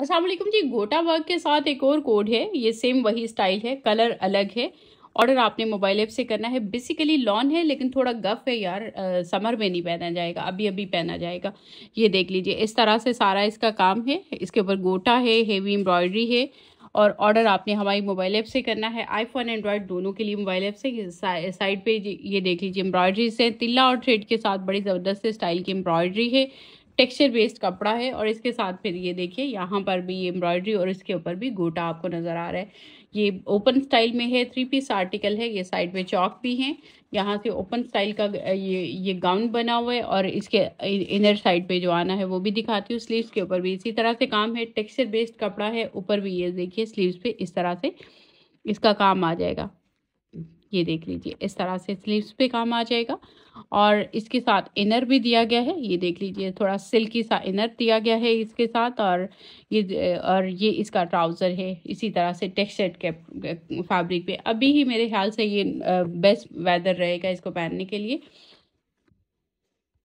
अस्सलाम जी गोटा वर्क के साथ एक और कोड है ये सेम वही स्टाइल है कलर अलग है ऑर्डर आपने मोबाइल ऐप से करना है बेसिकली लॉन है लेकिन थोड़ा गफ है यार आ, समर में नहीं पहना जाएगा अभी अभी पहना जाएगा ये देख लीजिए इस तरह से सारा इसका काम है इसके ऊपर गोटा है हेवी एम्ब्रॉयडरी है और ऑर्डर आपने हमारी मोबाइल ऐप से करना है आईफोन एंड्रॉयड दोनों के लिए मोबाइल ऐप से साइड पे ये देख लीजिए एम्ब्रॉयडरी से तिल्ला और थ्रेड के साथ बड़ी ज़बरदस्त स्टाइल की एम्ब्रॉयडरी है टेक्सचर बेस्ड कपड़ा है और इसके साथ फिर ये देखिए यहाँ पर भी ये एम्ब्रॉयडरी और इसके ऊपर भी गोटा आपको नज़र आ रहा है ये ओपन स्टाइल में है थ्री पीस आर्टिकल है ये साइड में चौक भी हैं यहाँ से ओपन स्टाइल का ये ये गाउन बना हुआ है और इसके इनर साइड पे जो आना है वो भी दिखाती हूँ स्लीव्स के ऊपर भी इसी तरह से काम है टेक्सचर बेस्ड कपड़ा है ऊपर भी ये देखिए स्लीव्स पे इस तरह से इसका काम आ जाएगा ये देख लीजिए इस तरह से स्लीव्स पे काम आ जाएगा और इसके साथ इनर भी दिया गया है ये देख लीजिए थोड़ा सिल्की सा इनर दिया गया है इसके साथ और ये और ये इसका ट्राउज़र है इसी तरह से टेक्सचर्ड के फैब्रिक पे अभी ही मेरे ख्याल से ये बेस्ट वेदर रहेगा इसको पहनने के लिए